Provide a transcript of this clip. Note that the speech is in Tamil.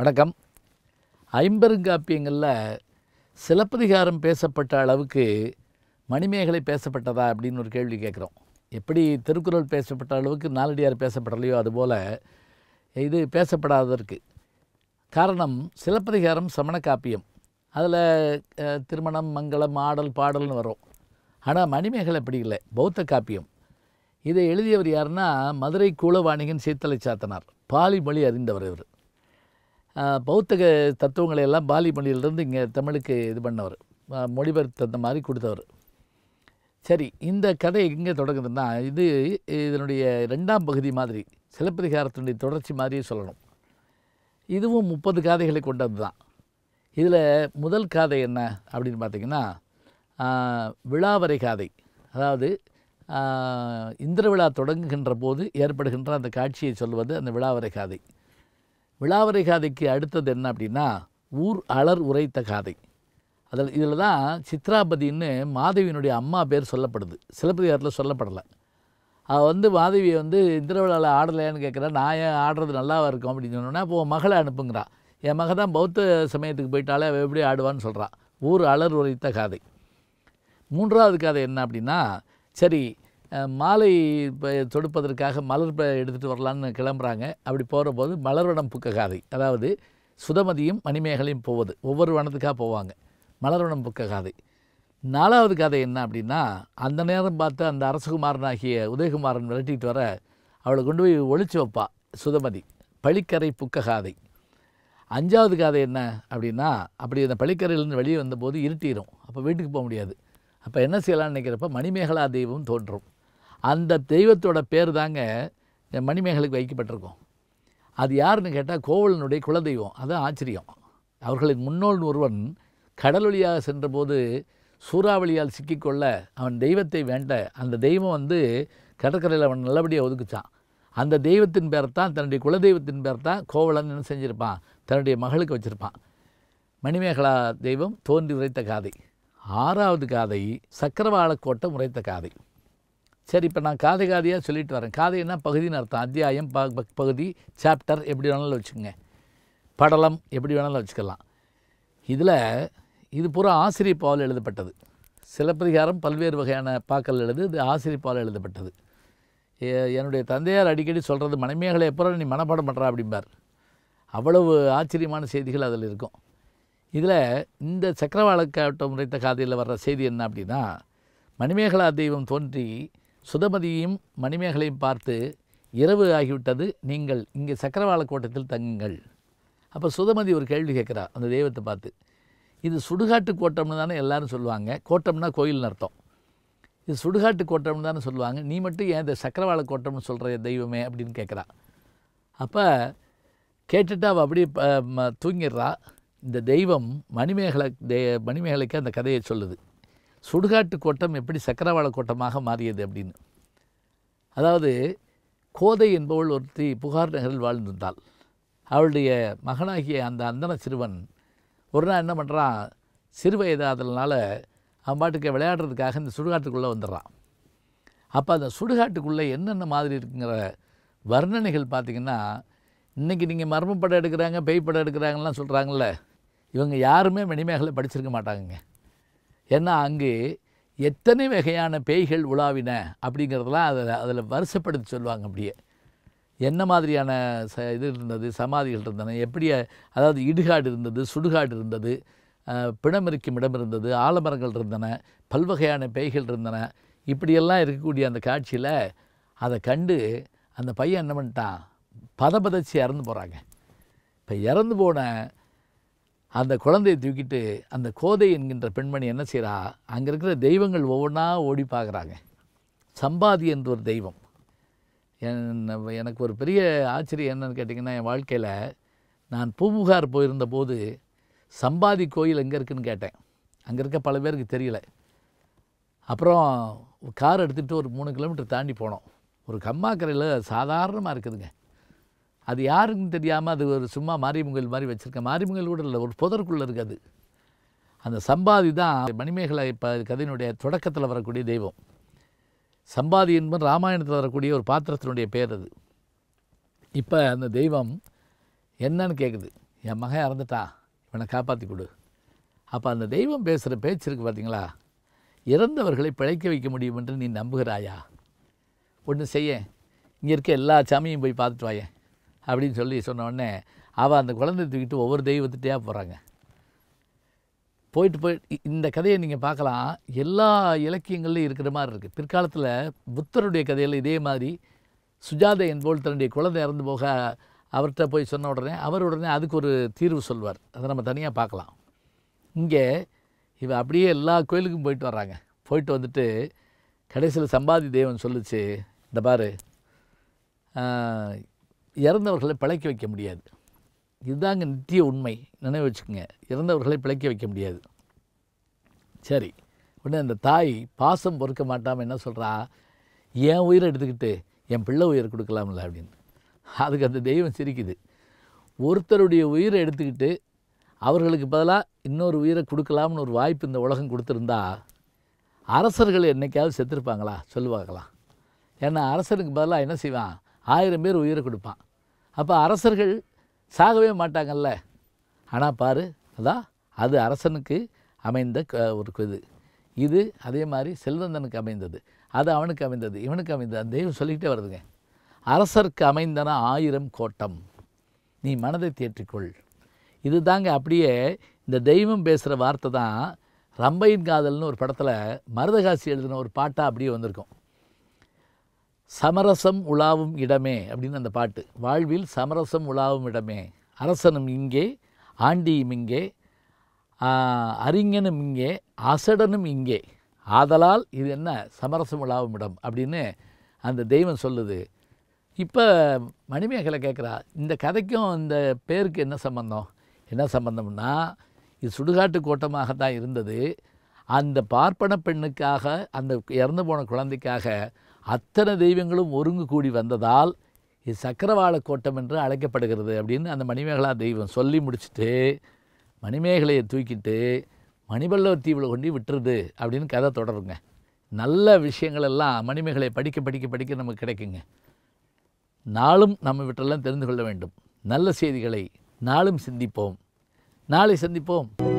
வணக்கம் ஐம்பெருங்காப்பியங்களில் சிலப்பதிகாரம் பேசப்பட்ட அளவுக்கு மணிமேகலை பேசப்பட்டதா அப்படின்னு ஒரு கேள்வி கேட்குறோம் எப்படி திருக்குறள் பேசப்பட்ட அளவுக்கு நாலடியார் பேசப்படலையோ அதுபோல் இது பேசப்படாததற்கு காரணம் சிலப்பதிகாரம் சமண காப்பியம் அதில் திருமணம் மங்களம் ஆடல் பாடல்னு வரும் ஆனால் மணிமேகலை அப்படி இல்லை பௌத்த காப்பியம் இதை எழுதியவர் யாருன்னா மதுரை கூலவாணிகன் சீத்தலை சாத்தனார் பாலி மொழி அறிந்தவர் இவர் பௌத்தக தத்துவங்களை எல்லாம் பாலி மொழியிலிருந்து இங்கே தமிழுக்கு இது பண்ணவர் மொழிபெயர்த்து தந்த மாதிரி கொடுத்தவர் சரி இந்த கதை எங்கே தொடங்குதுன்னா இது இதனுடைய ரெண்டாம் பகுதி மாதிரி சிலப்பதிகாரத்தினுடைய தொடர்ச்சி மாதிரியே சொல்லணும் இதுவும் முப்பது காதைகளை கொண்டது தான் இதில் முதல் காதை என்ன அப்படின்னு பார்த்திங்கன்னா விழாவரை காதை அதாவது இந்திர விழா தொடங்குகின்ற போது ஏற்படுகின்ற அந்த காட்சியை சொல்வது அந்த விழாவரை காதை விழாவரை காதைக்கு அடுத்தது என்ன அப்படின்னா ஊர் அலர் உரைத்த காதை அதில் இதில் தான் சித்ராபதின்னு மாதவியினுடைய அம்மா பேர் சொல்லப்படுது சிலப்பதிகாரத்தில் சொல்லப்படலை அவள் வந்து மாதவியை வந்து இந்திரவிழாவில் ஆடலையான்னு கேட்குறா நான் ஏன் ஆடுறது நல்லாவாக இருக்கும் அப்படின்னு சொன்னோன்னா உன் மகளை அனுப்புங்கிறா என் மக தான் பௌத்த சமயத்துக்கு போயிட்டாலே அவள் எப்படி ஆடுவான்னு சொல்கிறான் ஊர் அலர் உரைத்த காதை மூன்றாவது கதை என்ன அப்படின்னா சரி மாலை தொடுப்பதற்காக மலர் எடுத்துகிட்டு வரலான்னு கிளம்புறாங்க அப்படி போகிற போது மலர்வனம் புக்ககாதை அதாவது சுதமதியும் மணிமேகலையும் போவது ஒவ்வொரு வனத்துக்காக போவாங்க மலர்வனம் புக்ககாதை நாலாவது கதை என்ன அப்படின்னா அந்த நேரம் பார்த்து அந்த அரசகுமாரனாகிய உதயகுமாரன் விரட்டிட்டு வர அவளை கொண்டு போய் ஒழிச்சு வைப்பா சுதமதி பழிக்கரை புக்ககாதை அஞ்சாவது கதை என்ன அப்படின்னா அப்படி அந்த பழிக்கரையிலேருந்து வெளியே வந்தபோது இருட்டிடும் அப்போ வீட்டுக்கு போக முடியாது அப்போ என்ன செய்யலாம்னு நினைக்கிறப்ப மணிமேகலா தெய்வம் தோன்றும் அந்த தெய்வத்தோட பேர் தாங்க மணிமேகலுக்கு வைக்கப்பட்டிருக்கும் அது யாருன்னு கேட்டால் கோவலனுடைய குலதெய்வம் அதுதான் ஆச்சரியம் அவர்களின் முன்னோன் ஒருவன் கடல் வழியாக சென்றபோது சூறாவளியால் சிக்கிக்கொள்ள அவன் தெய்வத்தை வேண்ட அந்த தெய்வம் வந்து கடற்கரையில் அவன் நல்லபடியாக ஒதுக்குச்சான் அந்த தெய்வத்தின் பேர்த்தான் தன்னுடைய குலதெய்வத்தின் பேர்தான் கோவலன் என்ன செஞ்சுருப்பான் தன்னுடைய மகளுக்கு வச்சுருப்பான் மணிமேகலா தெய்வம் தோன்றி உரைத்த காதை ஆறாவது காதை கோட்டம் உரைத்த காதை சரி இப்போ நான் காதை காதையாக சொல்லிட்டு வரேன் காதைன்னா பகுதின்னு அர்த்தம் அத்தியாயம் பகுதி சாப்டர் எப்படி வேணாலும் வச்சுக்கோங்க படலம் எப்படி வேணாலும் வச்சுக்கலாம் இதில் இது பூரா ஆசிரியப்பாவால் எழுதப்பட்டது சிலப்பதிகாரம் பல்வேறு வகையான பாக்கல் எழுது இது ஆசிரியப்பாவால் எழுதப்பட்டது என்னுடைய தந்தையார் அடிக்கடி சொல்கிறது மனைமையாகளை எப்போ நீ மனப்பாடம் பண்ணுறா அப்படிம்பார் அவ்வளவு ஆச்சரியமான செய்திகள் அதில் இருக்கும் இதில் இந்த சக்கரவாளக்காட்டம் முறைத்த உரைத்த காதையில் வர்ற செய்தி என்ன அப்படின்னா மணிமேகலா தெய்வம் தோன்றி சுதமதியையும் மணிமேகலையும் பார்த்து இரவு ஆகிவிட்டது நீங்கள் இங்கே சக்கரவாள கோட்டத்தில் தங்குங்கள் அப்போ சுதமதி ஒரு கேள்வி கேட்குறா அந்த தெய்வத்தை பார்த்து இது சுடுகாட்டு கோட்டம்னு தானே எல்லோரும் சொல்லுவாங்க கோட்டம்னா கோயில்னு அர்த்தம் இது சுடுகாட்டு கோட்டம்னு தானே சொல்லுவாங்க நீ மட்டும் ஏன் இந்த சக்கரவாள கோட்டம்னு சொல்கிற தெய்வமே அப்படின்னு கேட்குறா அப்போ கேட்டுட்டு அவள் அப்படியே தூங்கிடுறா இந்த தெய்வம் மணிமேகலை தே மணிமேகலைக்கு அந்த கதையை சொல்லுது சுடுகாட்டு கோட்டம் எப்படி சக்கரவாள கோட்டமாக மாறியது அப்படின்னு அதாவது கோதை என்பவள் ஒருத்தி புகார் நகரில் வாழ்ந்திருந்தாள் அவளுடைய மகனாகிய அந்த அந்தன சிறுவன் ஒரு நாள் என்ன பண்ணுறான் சிறு வயதாதனால அவன் பாட்டுக்கு விளையாடுறதுக்காக இந்த சுடுகாட்டுக்குள்ளே வந்துடுறான் அப்போ அந்த சுடுகாட்டுக்குள்ளே என்னென்ன மாதிரி இருக்குங்கிற வர்ணனைகள் பார்த்திங்கன்னா இன்றைக்கி நீங்கள் மர்மப்படம் எடுக்கிறாங்க பேய் படம் எடுக்கிறாங்கலாம் சொல்கிறாங்கல்ல இவங்க யாருமே மணிமேகலை படிச்சிருக்க மாட்டாங்கங்க ஏன்னா அங்கு எத்தனை வகையான பேய்கள் உலாவின அப்படிங்கிறதெல்லாம் அதில் அதில் வருஷப்படுத்தி சொல்லுவாங்க அப்படியே என்ன மாதிரியான ச இது இருந்தது சமாதிகள் இருந்தன எப்படி அதாவது இடுகாடு இருந்தது சுடுகாடு இருந்தது பிணமிருக்கும் இடம் இருந்தது ஆலமரங்கள் இருந்தன பல்வகையான பேய்கள் இருந்தன இப்படியெல்லாம் இருக்கக்கூடிய அந்த காட்சியில் அதை கண்டு அந்த பையன் என்ன பண்ணிட்டான் பதபதச்சி இறந்து போகிறாங்க இப்போ இறந்து போன அந்த குழந்தையை தூக்கிட்டு அந்த கோதை என்கின்ற பெண்மணி என்ன செய்கிறா அங்கே இருக்கிற தெய்வங்கள் ஒவ்வொன்றா ஓடி பார்க்குறாங்க சம்பாதி என்ற ஒரு தெய்வம் என் எனக்கு ஒரு பெரிய ஆச்சரியம் என்னென்னு கேட்டிங்கன்னா என் வாழ்க்கையில் நான் பூம்புகார் போயிருந்த போது சம்பாதி கோயில் எங்கே இருக்குதுன்னு கேட்டேன் அங்கே இருக்க பல பேருக்கு தெரியல அப்புறம் கார் எடுத்துகிட்டு ஒரு மூணு கிலோமீட்டர் தாண்டி போனோம் ஒரு கம்மாக்கரையில் சாதாரணமாக இருக்குதுங்க அது யாருன்னு தெரியாமல் அது ஒரு சும்மா மாரியமுங்கல் மாதிரி வச்சுருக்கேன் மாரியமுங்கல் கூட இல்லை ஒரு புதற்குள்ளே இருக்காது அந்த சம்பாதி தான் மணிமேகலை இப்போ கதையினுடைய தொடக்கத்தில் வரக்கூடிய தெய்வம் சம்பாதி என்பது ராமாயணத்தில் வரக்கூடிய ஒரு பாத்திரத்தினுடைய பேர் அது இப்போ அந்த தெய்வம் என்னன்னு கேட்குது என் மகன் இறந்துட்டா இவனை காப்பாற்றி கொடு அப்போ அந்த தெய்வம் பேசுகிற பேச்சு இருக்குது பார்த்தீங்களா இறந்தவர்களை பிழைக்க வைக்க முடியும் என்று நீ நம்புகிறாயா ஒன்று செய்ய இங்கே இருக்க எல்லா சாமியும் போய் பார்த்துட்டு வாயேன் அப்படின்னு சொல்லி சொன்னோடனே அவள் அந்த குழந்தை தூக்கிட்டு ஒவ்வொரு தெய்வத்துகிட்டேயா போகிறாங்க போயிட்டு போய் இந்த கதையை நீங்கள் பார்க்கலாம் எல்லா இலக்கியங்கள்லையும் இருக்கிற மாதிரி இருக்குது பிற்காலத்தில் புத்தருடைய கதையில் இதே மாதிரி சுஜாதை என்போல் தன்னுடைய குழந்தை இறந்து போக அவர்கிட்ட போய் சொன்ன உடனே அவர் உடனே அதுக்கு ஒரு தீர்வு சொல்வார் அதை நம்ம தனியாக பார்க்கலாம் இங்கே இவ அப்படியே எல்லா கோயிலுக்கும் போயிட்டு வர்றாங்க போயிட்டு வந்துட்டு கடைசியில் சம்பாதி தேவன் சொல்லிச்சு இந்த பாரு இறந்தவர்களை பிழைக்க வைக்க முடியாது இதுதாங்க நித்திய உண்மை நினைவு வச்சுக்கோங்க இறந்தவர்களை பிழைக்க வைக்க முடியாது சரி உடனே அந்த தாய் பாசம் பொறுக்க மாட்டாமல் என்ன சொல்கிறா என் உயிரை எடுத்துக்கிட்டு என் பிள்ளை உயிர் கொடுக்கலாம்ல அப்படின்னு அதுக்கு அந்த தெய்வம் சிரிக்குது ஒருத்தருடைய உயிரை எடுத்துக்கிட்டு அவர்களுக்கு பதிலாக இன்னொரு உயிரை கொடுக்கலாம்னு ஒரு வாய்ப்பு இந்த உலகம் கொடுத்துருந்தா அரசர்கள் என்றைக்காவது செத்துருப்பாங்களா சொல்லுவாங்களா ஏன்னா அரசனுக்கு பதிலாக என்ன செய்வான் ஆயிரம் பேர் உயிரை கொடுப்பான் அப்போ அரசர்கள் சாகவே மாட்டாங்கல்ல ஆனால் பாரு அதான் அது அரசனுக்கு அமைந்த ஒரு இது இது அதே மாதிரி செல்வந்தனுக்கு அமைந்தது அது அவனுக்கு அமைந்தது இவனுக்கு அமைந்தது தெய்வம் சொல்லிக்கிட்டே வருதுங்க அரசருக்கு அமைந்தன ஆயிரம் கோட்டம் நீ மனதை தேற்றிக்கொள் இது தாங்க அப்படியே இந்த தெய்வம் பேசுகிற வார்த்தை தான் ரம்பையின் காதல்னு ஒரு படத்தில் மருதகாசி எழுதின ஒரு பாட்டாக அப்படியே வந்திருக்கும் சமரசம் உலாவும் இடமே அப்படின்னு அந்த பாட்டு வாழ்வில் சமரசம் உலாவும் இடமே அரசனும் இங்கே ஆண்டியும் இங்கே அறிஞனும் இங்கே அசடனும் இங்கே ஆதலால் இது என்ன சமரசம் உலாவும் இடம் அப்படின்னு அந்த தெய்வம் சொல்லுது இப்போ மணிமேகலை கேட்குறா இந்த கதைக்கும் இந்த பேருக்கு என்ன சம்பந்தம் என்ன சம்பந்தம்னா இது சுடுகாட்டு கோட்டமாக தான் இருந்தது அந்த பார்ப்பன பெண்ணுக்காக அந்த இறந்து போன குழந்தைக்காக அத்தனை தெய்வங்களும் ஒருங்கு கூடி வந்ததால் இது சக்கரவாள கோட்டம் என்று அழைக்கப்படுகிறது அப்படின்னு அந்த மணிமேகலா தெய்வம் சொல்லி முடிச்சுட்டு மணிமேகலையை தூக்கிட்டு மணிபல்லவர் தீவில் கொண்டு விட்டுருது அப்படின்னு கதை தொடருங்க நல்ல விஷயங்கள் எல்லாம் மணிமேகலை படிக்க படிக்க படிக்க நமக்கு கிடைக்குங்க நாளும் நம்ம வீட்டெல்லாம் தெரிந்து கொள்ள வேண்டும் நல்ல செய்திகளை நாளும் சிந்திப்போம் நாளை சந்திப்போம்